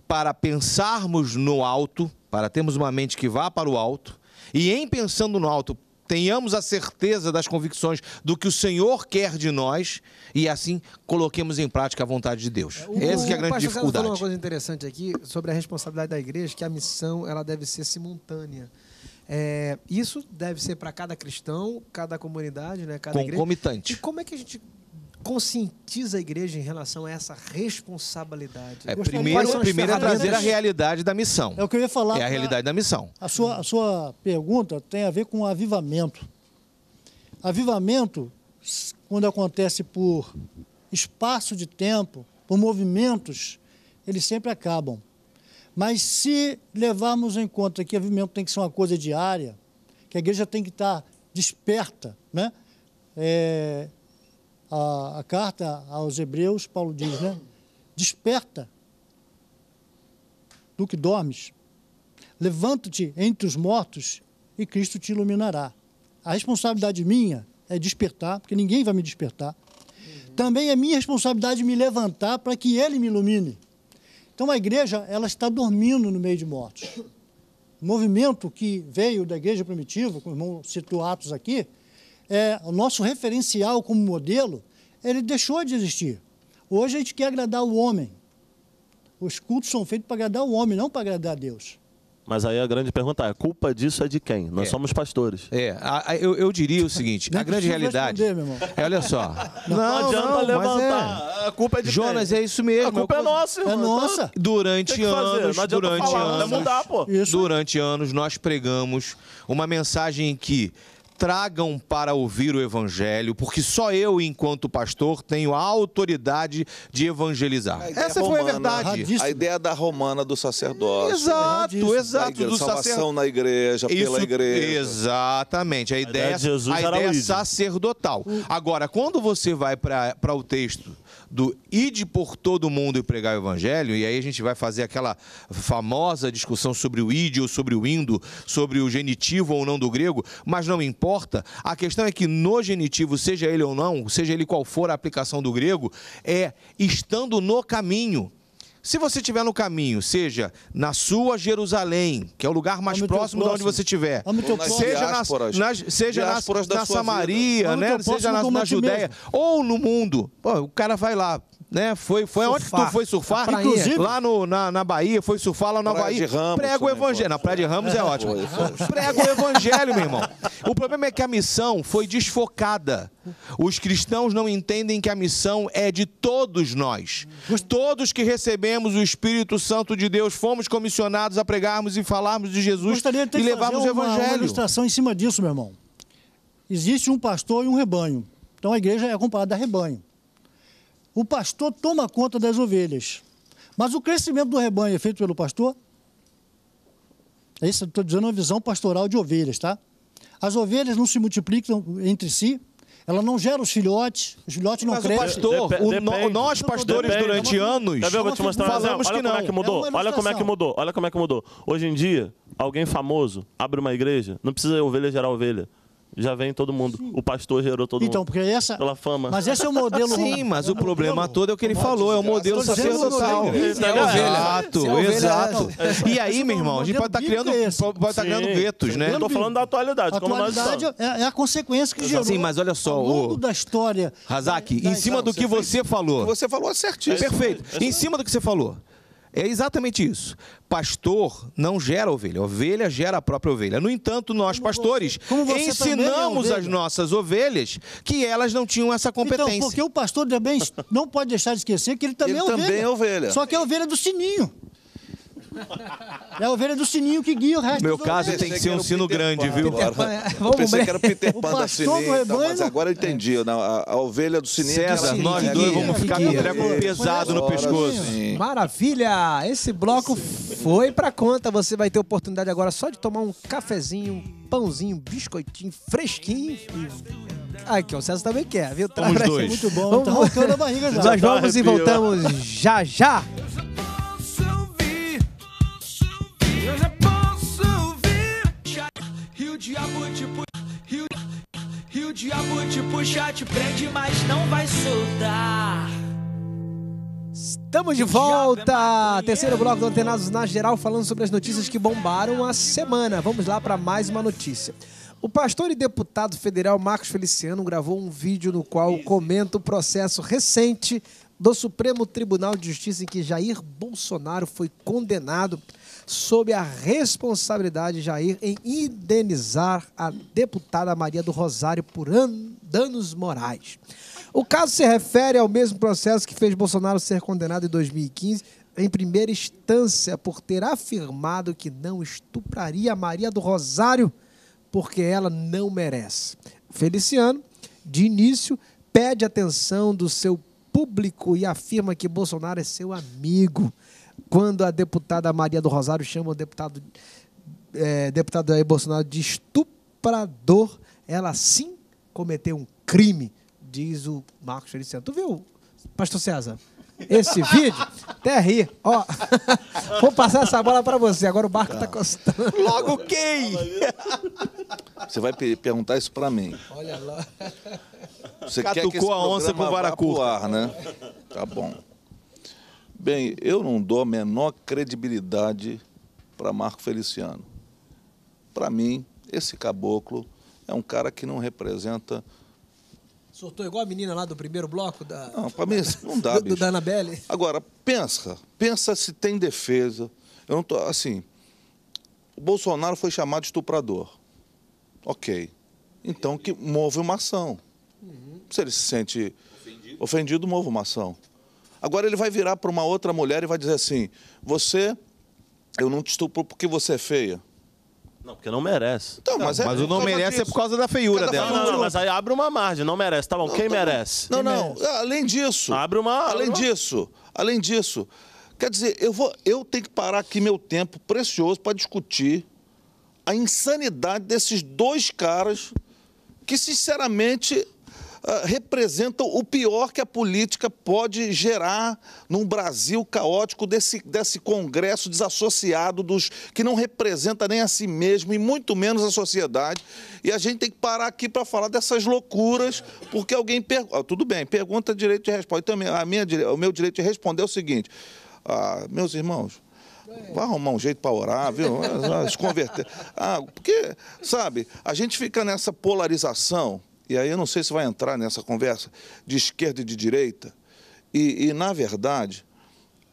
para pensarmos no alto, para termos uma mente que vá para o alto, e em pensando no alto, tenhamos a certeza das convicções do que o Senhor quer de nós e assim coloquemos em prática a vontade de Deus. O, Essa é a grande o dificuldade. Você falou uma coisa interessante aqui sobre a responsabilidade da igreja, que a missão ela deve ser simultânea. É, isso deve ser para cada cristão, cada comunidade, né? Cada Concomitante. Igreja. E como é que a gente conscientiza a igreja em relação a essa responsabilidade? É, primeiro, primeiro é trazer a realidade da missão. É o que eu ia falar. É a realidade a, da missão. A sua, a sua pergunta tem a ver com avivamento. Avivamento, quando acontece por espaço de tempo, por movimentos, eles sempre acabam. Mas se levarmos em conta que avivamento tem que ser uma coisa diária, que a igreja tem que estar desperta, né? É, a, a carta aos Hebreus, Paulo diz, né? Desperta do que dormes. Levanta-te entre os mortos e Cristo te iluminará. A responsabilidade minha é despertar, porque ninguém vai me despertar. Também é minha responsabilidade me levantar para que Ele me ilumine. Então a igreja ela está dormindo no meio de mortos. O movimento que veio da igreja primitiva, como o irmão citou Atos aqui, é, o nosso referencial como modelo, ele deixou de existir. Hoje a gente quer agradar o homem. Os cultos são feitos para agradar o homem, não para agradar a Deus. Mas aí a grande pergunta é: a culpa disso é de quem? Nós é. somos pastores. É, a, a, eu, eu, diria o seguinte: a grande realidade. Meu irmão. É, olha só. Não, não adianta não, levantar. É. A culpa é de Jonas, quem? é isso mesmo. A culpa é, é nossa, irmão. É nossa. Então, durante anos, durante falar, anos. Mudar, pô. Isso. Durante anos, nós pregamos uma mensagem em que tragam para ouvir o evangelho, porque só eu, enquanto pastor, tenho a autoridade de evangelizar. Essa romana, foi a verdade. A ideia da romana do sacerdócio. Exato, exato. Da do salvação na igreja, Isso, pela igreja. Exatamente. A ideia, a ideia, sacerdotal. Agora, quando você vai para o texto do ide por todo mundo e pregar o evangelho, e aí a gente vai fazer aquela famosa discussão sobre o ide ou sobre o indo, sobre o genitivo ou não do grego, mas não importa importa. A questão é que no genitivo, seja ele ou não, seja ele qual for a aplicação do grego, é estando no caminho. Se você estiver no caminho, seja na sua Jerusalém, que é o lugar mais próximo, próximo, de onde você estiver, seja, nas, nas, seja na, né, na Samaria, né? seja na, na Judéia, ou no mundo, Pô, o cara vai lá, né? Foi, foi onde que tu foi surfar? É Inclusive. Lá no, na, na Bahia, foi surfar lá na praia Bahia. De Ramos, Prega o né, evangelho. Na Praia de Ramos é, é ótimo. Prego Prega o evangelho, meu irmão. O problema é que a missão foi desfocada. Os cristãos não entendem que a missão é de todos nós. Todos que recebemos o Espírito Santo de Deus fomos comissionados a pregarmos e falarmos de Jesus de e levarmos o evangelho. uma ilustração em cima disso, meu irmão. Existe um pastor e um rebanho. Então a igreja é comparada a rebanho o pastor toma conta das ovelhas. Mas o crescimento do rebanho é feito pelo pastor? Isso eu estou dizendo uma visão pastoral de ovelhas, tá? As ovelhas não se multiplicam entre si, ela não gera os filhotes, os filhotes não crescem. Mas pastor, Dep o no, nós pastores Depende. durante anos, tá vendo? Vou te mostrar falamos Olha que não. Como é que mudou. É Olha como é que mudou. É olha como é que mudou. Hoje em dia, alguém famoso abre uma igreja, não precisa ovelha gerar ovelha já vem todo mundo. Sim. O pastor gerou todo então, mundo. porque essa. Pela fama. Mas esse é o modelo. Sim, mas o, problema todo é o que ele falou, é o modelo sacerdotal. Exato, exato. E aí, meu irmão, a gente pode estar tá criando, é pode estar tá criando guetos, né? Estou falando da atualidade. Atualidade é, é a consequência que gerou. Sim, mas olha só. da história. Razak, é em cima do que você falou. Você falou certinho Perfeito. Em cima do que você falou. É exatamente isso. Pastor não gera ovelha, ovelha gera a própria ovelha. No entanto, nós como pastores você, é ensinamos é as nossas ovelhas que elas não tinham essa então, competência. Então, porque o pastor também não pode deixar de esquecer que ele também, ele é, ovelha. também é ovelha. Só que é ovelha do sininho. É a ovelha do sininho que guia o resto. No meu caso tem que ser um sino grande, viu? É, vamos pensei que era o Peter Pan da sininho, mas agora eu entendi. É. A, ovelha do sininho. César, nós dois vamos ficar com o treco pesado no pescoço. Maravilha! Esse bloco foi pra conta. Você vai ter oportunidade agora só de tomar um cafezinho, um pãozinho, um biscoitinho fresquinho Aqui, o César também quer, viu? Tra dois. Muito bom, vamos, tá voltando a barriga já. Nós vamos e voltamos já já. Eu já posso ouvir. E o diabo te puxa. E o diabo te puxa, te prende, mas não vai soltar. Estamos de é volta! Terceiro bloco do Antenados na Geral, falando sobre as notícias que bombaram a semana. Vamos lá para mais uma notícia. O pastor e deputado federal Marcos Feliciano gravou um vídeo no qual comenta o processo recente do Supremo Tribunal de Justiça em que Jair Bolsonaro foi condenado sob a responsabilidade de Jair em indenizar a deputada Maria do Rosário por danos morais. O caso se refere ao mesmo processo que fez Bolsonaro ser condenado em 2015 em primeira instância por ter afirmado que não estupraria Maria do Rosário porque ela não merece. Feliciano, de início, pede atenção do seu público e afirma que Bolsonaro é seu amigo quando a deputada Maria do Rosário chama o deputado, é, deputado Jair Bolsonaro de estuprador, ela sim cometeu um crime, diz o Marcos Feliciano. Tu viu, pastor César? Esse vídeo, até ri. Ó, vou passar essa bola para você. Agora o barco está tá costando. Logo quem? Você vai perguntar isso para mim. Olha lá. Você Catucou quer que a onça com o varacu. Ar, né? Tá bom. Bem, eu não dou a menor credibilidade para Marco Feliciano. Para mim, esse caboclo é um cara que não representa. Soltou igual a menina lá do primeiro bloco da. Não, para mim não dá. do, bicho. do Danabelle. Agora, pensa, pensa se tem defesa. Eu não tô. Assim, o Bolsonaro foi chamado de estuprador. Ok. Então que move uma ação. Uhum. Se ele se sente ofendido, ofendido move uma ação. Agora ele vai virar para uma outra mulher e vai dizer assim: Você, eu não te estupro porque você é feia. Não, porque não merece. Então, mas, é, mas o não merece é disso. é por causa da feiura Cada dela. Não, não, não, mas aí abre uma margem, não merece. Tá bom, não, quem tá merece? Não, quem não, merece? além disso. Abre uma. Além disso, além disso. Quer dizer, eu, vou, eu tenho que parar aqui meu tempo precioso para discutir a insanidade desses dois caras que, sinceramente, ah, representam o pior que a política pode gerar num Brasil caótico desse, desse Congresso desassociado dos que não representa nem a si mesmo e muito menos a sociedade. E a gente tem que parar aqui para falar dessas loucuras, porque alguém pergunta. tudo bem, pergunta direito de resposta. Também então, a minha, o meu direito de responder é o seguinte: ah, meus irmãos, Vai arrumar um jeito para orar, viu? Se converter. Ah, porque, sabe, a gente fica nessa polarização e aí eu não sei se vai entrar nessa conversa, de esquerda e de direita, e, e na verdade,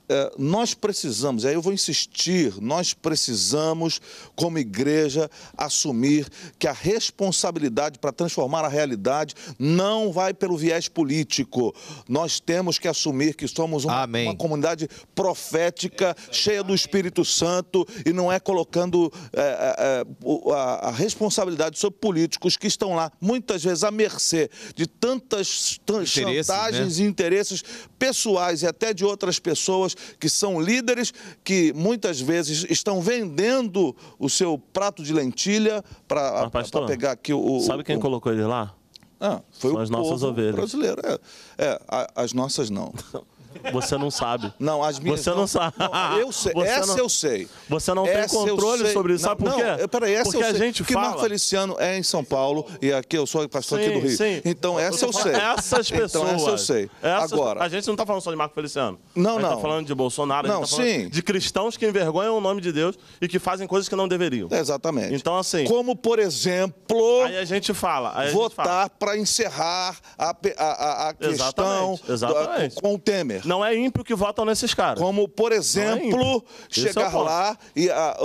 é, nós precisamos, aí eu vou insistir, nós precisamos, como igreja, assumir que a responsabilidade para transformar a realidade não vai pelo viés político. Nós temos que assumir que somos uma, uma comunidade profética, cheia do Espírito Santo, e não é colocando é, é, é a, a responsabilidade sobre políticos que estão lá, muitas vezes à mercê de tantas né? chantagens né? e interesses pessoais e até de outras pessoas que são líderes que muitas vezes estão vendendo o seu prato de lentilha para ah, pegar aqui o. Sabe quem o... colocou ele lá? Ah, foi São o as nossas ovelhas. brasileiro. É, é, as nossas não. Você não sabe. Não, as minhas. Você não, não sabe. Não, eu sei. Você essa não, eu sei. Você não essa tem controle sobre isso. Sabe por quê? peraí, essa Porque eu a sei. gente Porque fala. Marco Feliciano é em São Paulo e aqui eu sou pastor sim, aqui do Rio. Sim. Então, essa eu, eu sei. Essas pessoas. Então, essa eu sei. Essas, então, Agora. A gente não está falando só de Marco Feliciano. Não, não. A gente tá falando de Bolsonaro, não, a gente tá sim. de cristãos que envergonham o nome de Deus e que fazem coisas que não deveriam. Exatamente. Então, assim. Como, por exemplo. Aí a gente fala. votar para encerrar a, a, a, a questão exatamente, exatamente. Do, com o Temer. Não é ímpio que votam nesses caras. Como, por é exemplo, é chegar é lá e ah,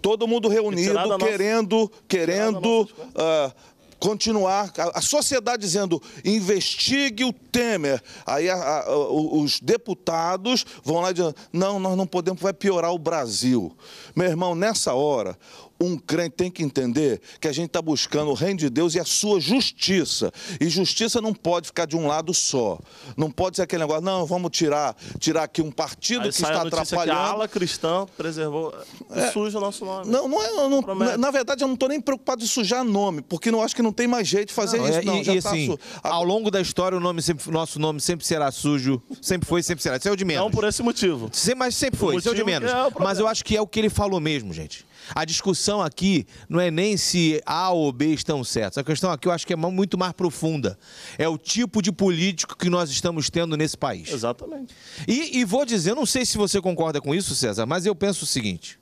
todo mundo reunido, querendo, nossa... querendo ah, continuar, a, sociedade dizendo, investigue o Temer. Aí a, a, os deputados vão lá dizendo, não, nós não podemos, vai piorar o Brasil. Meu irmão, nessa hora, um crente tem que entender que a gente está buscando o reino de Deus e a sua justiça. E justiça não pode ficar de um lado só. Não pode ser aquele negócio, não, vamos tirar, tirar aqui um partido Aí que está atrapalhando. Que a ala cristã preservou, eh, é, suja o nosso nome. Não, não é. Não, na, verdade, eu não estou nem preocupado em sujar nome, porque não acho que não tem mais jeito de fazer não, é, isso. não, e, e tá assim, su... ao longo da história, o nome sempre, nosso nome sempre será sujo, sempre foi, sempre será. Isso é o de menos. Não por esse motivo. mas sempre foi, isso é o de menos. É o mas eu acho que é o que ele falou mesmo, gente. A discussão aqui não é nem se A ou B estão certos. A questão aqui eu acho que é muito mais profunda. É o tipo de político que nós estamos tendo nesse país. Exatamente. E, e vou dizer, não sei se você concorda com isso, César, mas eu penso o seguinte.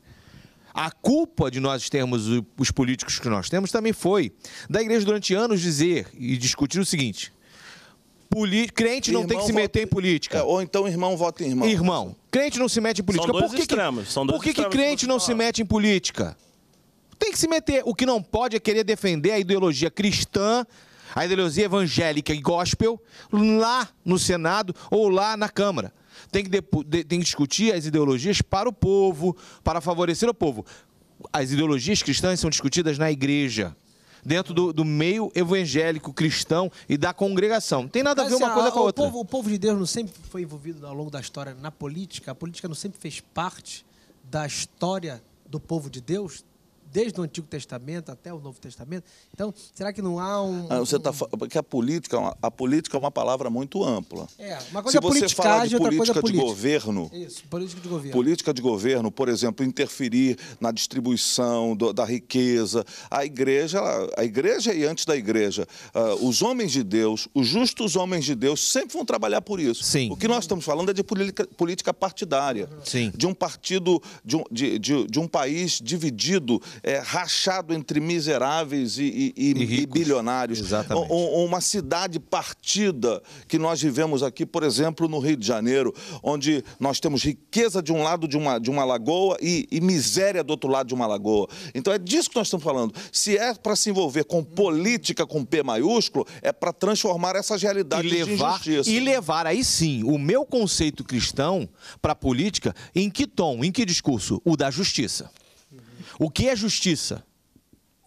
A culpa de nós termos os políticos que nós temos também foi da igreja durante anos dizer e discutir o seguinte: Poli... Crente não tem que se meter vota... em política. É, ou então irmão vota em irmão. Irmão. Crente não se mete em política. São dois por que, extremos. São dois por que, que crente não se mete em política? Tem que se meter. O que não pode é querer defender a ideologia cristã, a ideologia evangélica e gospel lá no Senado ou lá na Câmara. Tem que, de... tem que discutir as ideologias para o povo, para favorecer o povo. As ideologias cristãs são discutidas na igreja dentro do, do meio evangélico cristão e da congregação. Não tem nada Mas, a ver uma assim, coisa com a o outra. Povo, o povo de Deus não sempre foi envolvido ao longo da história na política. A política não sempre fez parte da história do povo de Deus, desde o Antigo Testamento até o Novo Testamento. Então, será que não há um. Ah, você está um... Tá porque a política, é a política é uma palavra muito ampla. É, uma coisa Se é você falar de é política de política. governo. Isso, política de governo. Política de governo, por exemplo, interferir na distribuição do, da riqueza. A igreja, a igreja e antes da igreja, uh, os homens de Deus, os justos homens de Deus, sempre vão trabalhar por isso. Sim. O que nós estamos falando é de política, política partidária. Sim. De um partido, de um, de, de, de um país dividido é, rachado entre miseráveis e, e, e, e bilionários. Exatamente. O, uma cidade partida que nós vivemos aqui, por exemplo, no Rio de Janeiro, onde nós temos riqueza de um lado de uma, de uma lagoa e, miséria do outro lado de uma lagoa. Então é disso que nós estamos falando. Se é para se envolver com política com P maiúsculo, é para transformar essas realidades e levar, E levar aí sim o meu conceito cristão para a política em que tom, em que discurso? O da justiça. O que é justiça?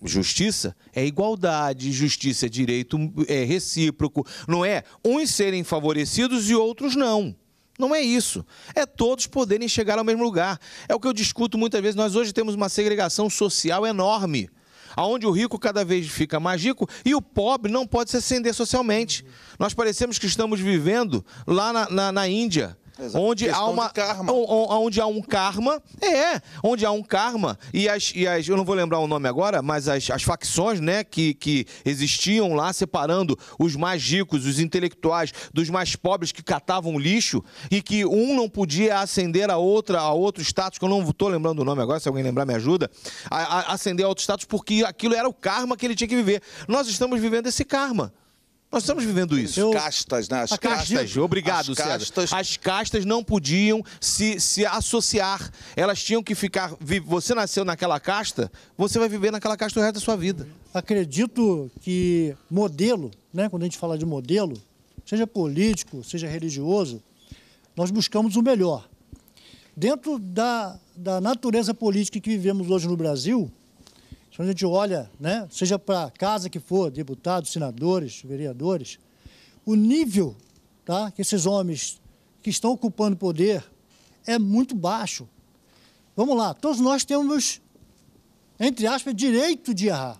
Justiça é igualdade, justiça é direito é recíproco, não é uns serem favorecidos e outros não. Não é isso. É todos poderem chegar ao mesmo lugar. É o que eu discuto muitas vezes. Nós hoje temos uma segregação social enorme, aonde o rico cada vez fica mais rico e o pobre não pode se ascender socialmente. Nós parecemos que estamos vivendo lá na, na, na Índia, Onde há, uma, karma. onde há um karma, é, onde há um karma, e as, e as eu não vou lembrar o nome agora, mas as, as facções né, que, que existiam lá, separando os mais ricos, os intelectuais, dos mais pobres que catavam lixo, e que um não podia ascender a outra, a outro status, que eu não estou lembrando o nome agora, se alguém lembrar me ajuda, a, a, ascender a outro status, porque aquilo era o karma que ele tinha que viver. Nós estamos vivendo esse karma. Nós estamos vivendo isso. As Castas, né? As castas, castas. Obrigado, as castas... César. As castas não podiam se, se associar. Elas tinham que ficar. Você nasceu naquela casta, você vai viver naquela casta o resto da sua vida. Acredito que modelo, né? Quando a gente fala de modelo, seja político, seja religioso, nós buscamos o melhor. Dentro da, da natureza política que vivemos hoje no Brasil, quando então, a gente olha, né, seja para a casa que for, deputados, senadores, vereadores, o nível tá, que esses homens que estão ocupando poder é muito baixo. Vamos lá, todos nós temos, entre aspas, direito de errar.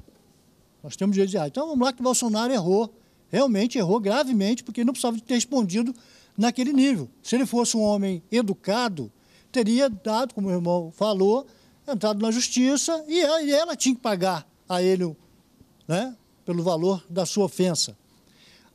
Nós temos direito de errar. Então vamos lá que o Bolsonaro errou, realmente errou gravemente, porque não precisava ter respondido naquele nível. Se ele fosse um homem educado, teria dado, como o irmão falou, entrado na justiça e ela, tinha que pagar a ele né, pelo valor da sua ofensa.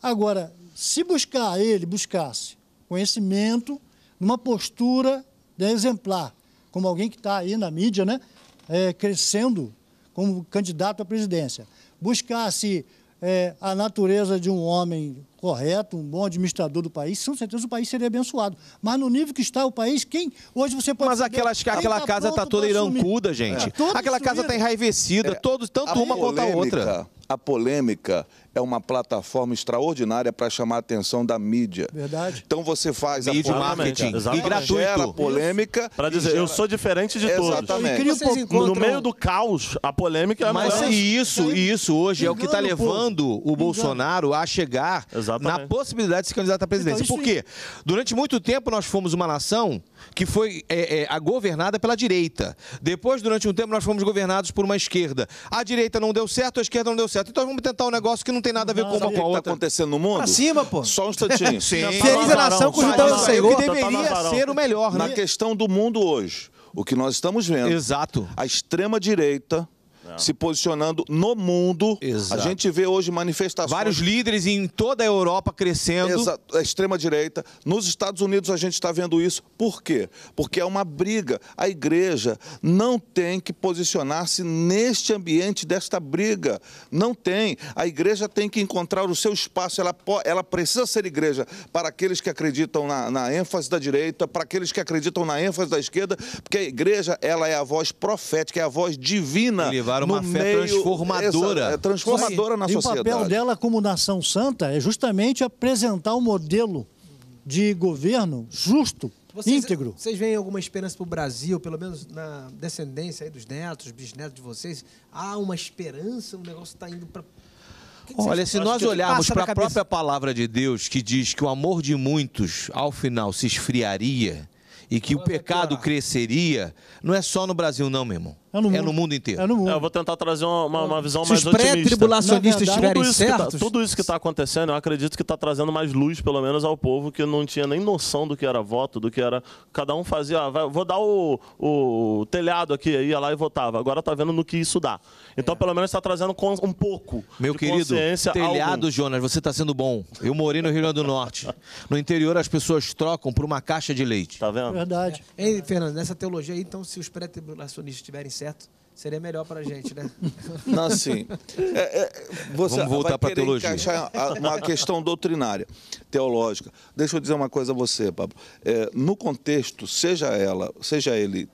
Agora, se buscar ele, buscasse conhecimento numa postura de exemplar, como alguém que está aí na mídia, né, é, crescendo como candidato à presidência, buscasse é, a natureza de um homem correto, um bom administrador do país, com certeza o país seria abençoado. Mas no nível que está o país, quem hoje você pode Mas aquelas, aquela tá casa está toda irancuda, gente. É. Aquela casa está enraivecida, é, todos, tanto a uma polêmica, quanto a outra a polêmica é uma plataforma extraordinária para chamar a atenção da mídia. Verdade. Então você faz mídia, a polêmica, marketing exatamente. e gratuito. gera polêmica. Para dizer, gera... eu sou diferente de exatamente. todos. Exatamente. Encontram... No meio do caos, a polêmica é Mas melhor. isso, isso hoje Engano, é o que está levando o Bolsonaro Engano. a chegar exatamente. na possibilidade de se candidatar à presidência. Então, Por quê? Durante muito tempo nós fomos uma nação que foi é, é, a governada pela direita. Depois, durante um tempo, nós fomos governados por uma esquerda. A direita não deu certo, a esquerda não deu certo. Então vamos tentar um negócio que não tem nada a ver não, com uma com a outra. está acontecendo no mundo? Pra cima, pô. Só um instantinho. Sim. Feliz a nação com o Senhor, que deveria tá ser o melhor. Na né? questão do mundo hoje, o que nós estamos vendo... Exato. A extrema-direita se posicionando no mundo. Exato. A gente vê hoje manifestações. Vários líderes em toda a Europa crescendo. Exato. A extrema-direita. Nos Estados Unidos a gente está vendo isso. Por quê? Porque é uma briga. A igreja não tem que posicionar-se neste ambiente desta briga. Não tem. A igreja tem que encontrar o seu espaço. Ela, ela precisa ser igreja para aqueles que acreditam na, na ênfase da direita, para aqueles que acreditam na ênfase da esquerda, porque a igreja ela é a voz profética, é a voz divina Claro, uma fé meio, transformadora. Essa, é, transformadora Sim, na sociedade. E o papel dela como nação santa é justamente apresentar um modelo de governo justo, vocês, íntegro. Vocês veem alguma esperança para o Brasil, pelo menos na descendência dos netos, bisnetos de vocês? Há uma esperança? O negócio está indo para Olha, se nós olharmos para a própria palavra de Deus, que diz que o amor de muitos, ao final, se esfriaria e que o pecado cresceria, não é só no Brasil, não, meu irmão. É no, é no mundo, inteiro. É no mundo. É, eu vou tentar trazer uma, uma, uma visão Se mais otimista. Se os pré-tribulacionistas estiverem certos... Tá, tudo isso que está tá acontecendo, eu acredito que está trazendo mais luz, pelo menos, ao povo que não tinha nem noção do que era voto, do que era... Cada um fazia, ah, vai, vou dar o, o, telhado aqui, ia lá e votava. Agora está vendo no que isso dá. Então, é. pelo menos, está trazendo um pouco Meu de querido, telhado, algum. Jonas, você está sendo bom. Eu morei no Rio Grande do Norte. No interior, as pessoas trocam por uma caixa de leite. Está vendo? Verdade. Ei, Fernando, nessa teologia aí, então, se os pré-tribulacionistas estiverem certo, seria melhor para a gente, né? Não, sim. É, é, você Vamos voltar para a teologia. uma questão doutrinária, teológica. Deixa eu dizer uma coisa a você, Pablo. É, no contexto, seja ela, seja ele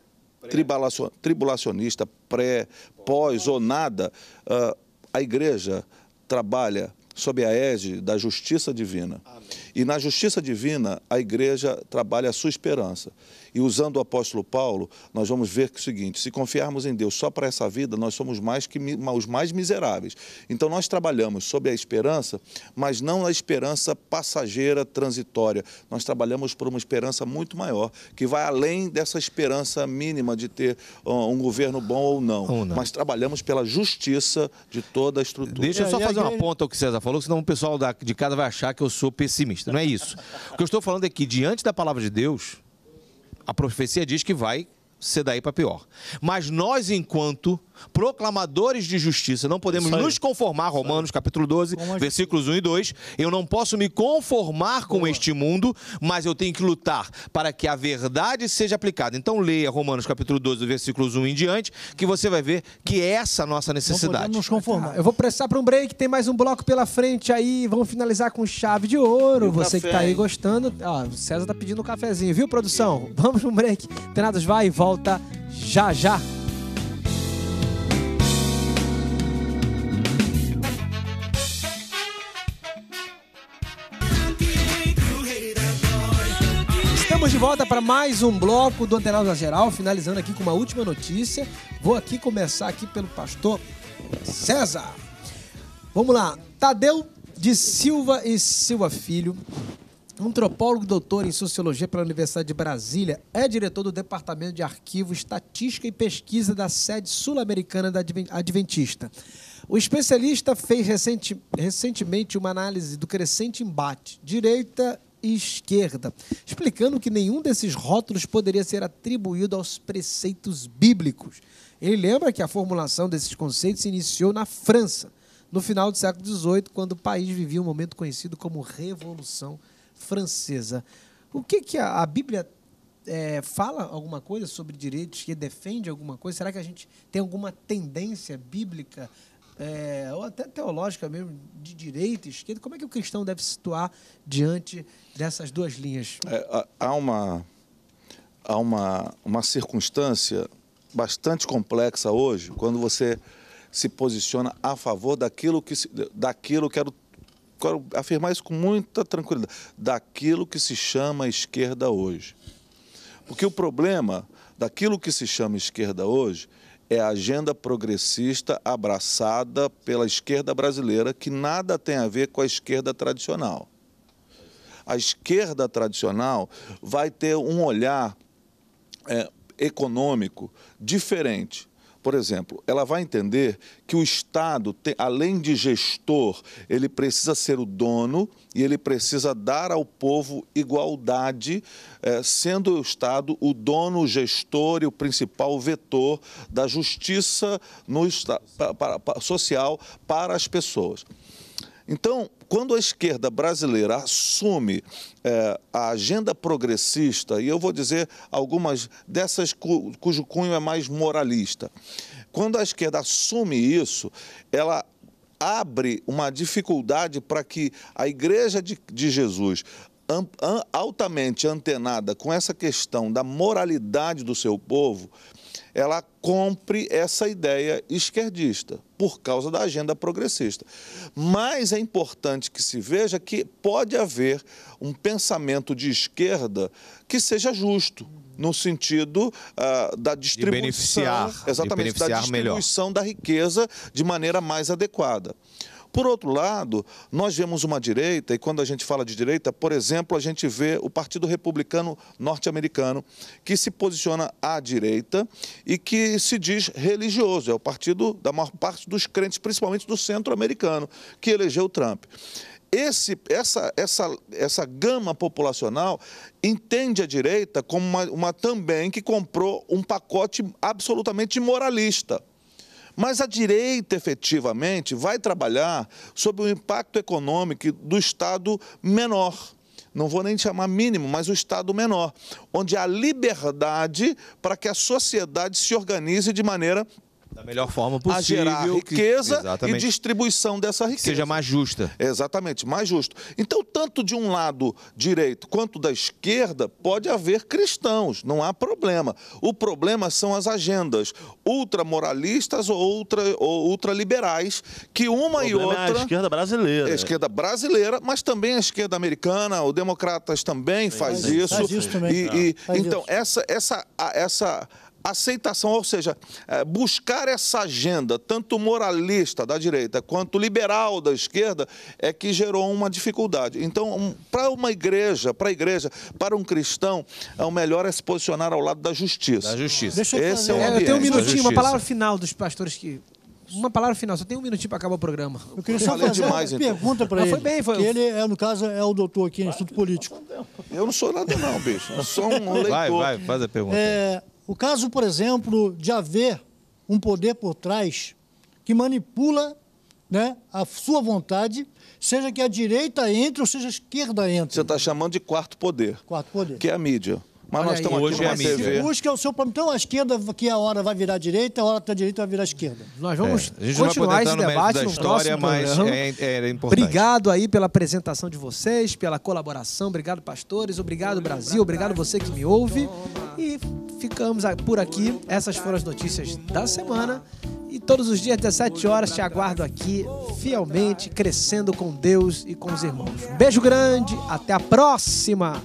tribulacionista, pré, pós ou nada, ah, a igreja trabalha sob a égide da justiça divina. Amém. E na justiça divina, a igreja trabalha a sua esperança. E usando o apóstolo Paulo, nós vamos ver que é o seguinte: se confiarmos em Deus só para essa vida, nós somos mais que os mais miseráveis. Então nós trabalhamos sob a esperança, mas não a esperança passageira, transitória. Nós trabalhamos por uma esperança muito maior, que vai além dessa esperança mínima de ter um governo bom ou não. Ou não. Mas trabalhamos pela justiça de toda a estrutura. Deixa eu só é, fazer uma ponta ao que César falou, senão o pessoal de casa vai achar que eu sou pessimista. Não é isso. o que eu estou falando é que, diante da palavra de Deus, a profecia diz que vai ser daí para pior. Mas nós, enquanto proclamadores de justiça, não podemos nos conformar, Romanos capítulo 12, versículos 1 e 2. Eu não posso me conformar com Boa. este mundo, mas eu tenho que lutar para que a verdade seja aplicada. Então leia Romanos capítulo 12, versículos 1 em diante, que você vai ver que é essa a nossa necessidade. Não nos conformar. Eu vou prestar para um break, tem mais um bloco pela frente aí, vamos finalizar com chave de ouro. você tá café, que está aí hein? gostando, ó, o César tá pedindo um cafezinho, viu, produção? Vamos para um break. Tenados vai e volta volta já já. Estamos de volta para mais um bloco do da Geral, finalizando aqui com uma última notícia. Vou aqui começar aqui pelo pastor César. Vamos lá. Tadeu de Silva e Silva Filho antropólogo doutor em sociologia pela Universidade de Brasília, é diretor do Departamento de Arquivo, Estatística e Pesquisa da sede sul-americana da Adventista. O especialista fez recente, recentemente uma análise do crescente embate direita e esquerda, explicando que nenhum desses rótulos poderia ser atribuído aos preceitos bíblicos. Ele lembra que a formulação desses conceitos se iniciou na França, no final do século XVIII, quando o país vivia um momento conhecido como Revolução francesa. O que, que a, a Bíblia é, fala alguma coisa sobre direitos, que defende alguma coisa? Será que a gente tem alguma tendência bíblica, é, ou até teológica mesmo, de direita e esquerda? Como é que o cristão deve se situar diante dessas duas linhas? É, há uma, há uma, uma circunstância bastante complexa hoje, quando você se posiciona a favor daquilo que, daquilo que era o quero afirmar isso com muita tranquilidade, daquilo que se chama esquerda hoje. Porque o problema daquilo que se chama esquerda hoje é a agenda progressista abraçada pela esquerda brasileira, que nada tem a ver com a esquerda tradicional. A esquerda tradicional vai ter um olhar é, econômico diferente por exemplo, ela vai entender que o Estado, além de gestor, ele precisa ser o dono e ele precisa dar ao povo igualdade, eh, sendo o Estado o dono, o gestor e o principal vetor da justiça no, social para as pessoas. Então, quando a esquerda brasileira assume é, a agenda progressista, e eu vou dizer algumas dessas cu, cujo cunho é mais moralista, quando a esquerda assume isso, ela abre uma dificuldade para que a Igreja de, de Jesus, am, am, altamente antenada com essa questão da moralidade do seu povo, ela compre essa ideia esquerdista por causa da agenda progressista. Mas é importante que se veja que pode haver um pensamento de esquerda que seja justo no sentido uh, da distribuição, de beneficiar, exatamente, de beneficiar da distribuição melhor. da riqueza de maneira mais adequada. Por outro lado, nós vemos uma direita, e quando a gente fala de direita, por exemplo, a gente vê o Partido Republicano Norte-Americano, que se posiciona à direita e que se diz religioso. É o partido da maior parte dos crentes, principalmente do centro-americano, que elegeu Trump. Esse, essa, essa, essa gama populacional entende a direita como uma, uma também que comprou um pacote absolutamente moralista mas a direita, efetivamente, vai trabalhar sobre o impacto econômico do Estado menor não vou nem chamar mínimo, mas o Estado menor, onde há liberdade para que a sociedade se organize de maneira da melhor forma possível. A gerar riqueza e distribuição dessa riqueza. Seja mais justa. Exatamente, mais justo. Então, tanto de um lado direito quanto da esquerda, pode haver cristãos, não há problema. O problema são as agendas ultramoralistas ou, ultra, ou ultraliberais, que uma e outra. É a esquerda brasileira. É a esquerda brasileira, mas também a esquerda americana, os democratas também faz, faz isso. Faz isso também. E, e, faz então, isso. essa. essa, essa aceitação, ou seja, é, buscar essa agenda, tanto moralista da direita quanto liberal da esquerda, é que gerou uma dificuldade. Então, para uma igreja, para a igreja, para um cristão, é o melhor é se posicionar ao lado da justiça. Da justiça. Deixa eu Esse fazer. é o ambiente. Eu tenho um minutinho, uma palavra final dos pastores que uma palavra final, só tem um minutinho para acabar o programa. Eu queria só fazer demais, uma então. pergunta para ele. Foi bem, foi. ele, é, no caso, é o doutor aqui em ah, Instituto Político. Eu não sou nada não, bicho. Eu sou um leitor. Vai, vai, faz a pergunta. É, o caso, por exemplo, de haver um poder por trás que manipula né, a sua vontade, seja que a direita entre ou seja a esquerda entre. Você está chamando de quarto poder. Quarto poder. Que é a mídia. Mas Olha nós estamos hoje é a TV. Busca é o seu Então, a esquerda, que a hora vai virar direita, a hora da tá direita vai virar esquerda. Nós vamos é. continuar esse debate da no história, próximo mas é, é, é, importante. Obrigado aí pela apresentação de vocês, pela colaboração. Obrigado, pastores. Obrigado, Brasil. Obrigado você que me ouve. E ficamos por aqui. Essas foram as notícias da semana. E todos os dias, 17 horas, te aguardo aqui, fielmente, crescendo com Deus e com os irmãos. beijo grande, até a próxima!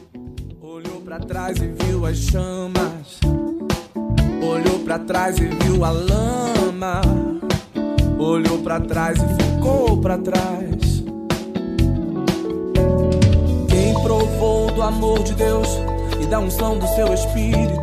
para trás e viu as chamas. Olhou para trás e viu a lama. Olhou para trás e ficou para trás. Quem provou do amor de Deus e da unção do seu espírito